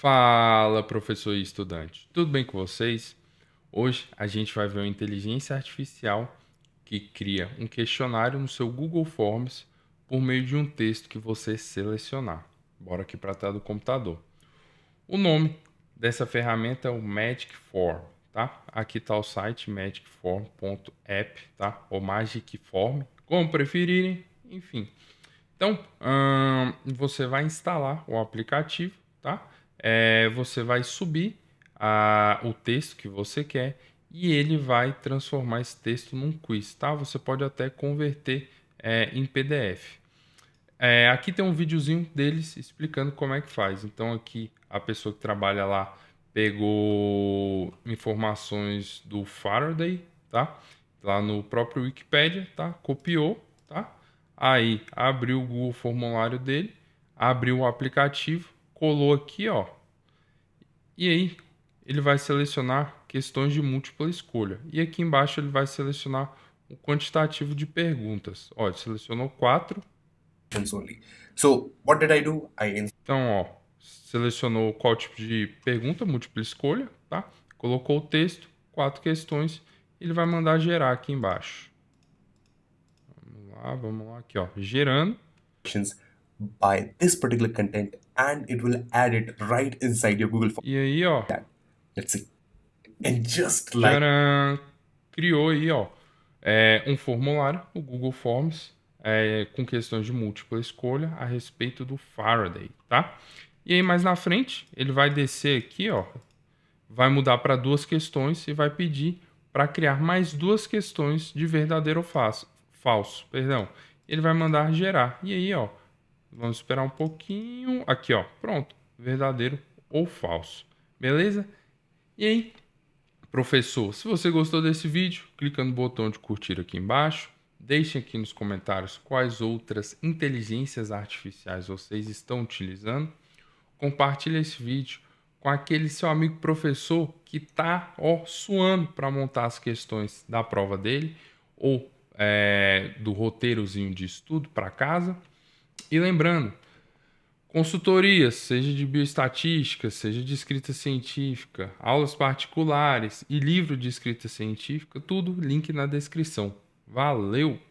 Fala, professor e estudante. Tudo bem com vocês? Hoje a gente vai ver uma inteligência artificial que cria um questionário no seu Google Forms por meio de um texto que você selecionar. Bora aqui para trás do computador. O nome dessa ferramenta é o Magic Form, tá? Aqui está o site magicform.app, tá? Ou Magic Form, como preferirem, enfim. Então, hum, você vai instalar o aplicativo, tá? é, você vai subir a, o texto que você quer e ele vai transformar esse texto num quiz, tá? Você pode até converter é, em PDF. É, aqui tem um videozinho deles explicando como é que faz. Então aqui a pessoa que trabalha lá pegou informações do Faraday, tá? Lá no próprio Wikipedia, tá? Copiou, tá? Aí abriu o Google formulário dele, abriu o aplicativo, colou aqui, ó. E aí ele vai selecionar questões de múltipla escolha. E aqui embaixo ele vai selecionar o quantitativo de perguntas. Ó, ele selecionou quatro. So, what did I do? I... Então, ó, selecionou qual tipo de pergunta, múltipla escolha, tá? Colocou o texto, quatro questões, ele vai mandar gerar aqui embaixo. Vamos lá, vamos lá aqui, ó, gerando. By this particular content and it will add it right inside your Google Form. E aí, ó. Let's see. And just like. Tcharam. Criou aí, ó, é, um formulário, o Google Forms, é, com questões de múltipla escolha a respeito do Faraday, tá? E aí, mais na frente, ele vai descer aqui, ó, vai mudar para duas questões e vai pedir para criar mais duas questões de verdadeiro ou falso, falso, perdão. Ele vai mandar gerar. E aí, ó, Vamos esperar um pouquinho. Aqui, ó. Pronto. Verdadeiro ou falso. Beleza? E aí, professor, se você gostou desse vídeo, clica no botão de curtir aqui embaixo. Deixem aqui nos comentários quais outras inteligências artificiais vocês estão utilizando. Compartilhe esse vídeo com aquele seu amigo professor que tá ó, suando para montar as questões da prova dele ou é, do roteirozinho de estudo para casa. E lembrando, consultorias, seja de bioestatística, seja de escrita científica, aulas particulares e livro de escrita científica, tudo link na descrição. Valeu!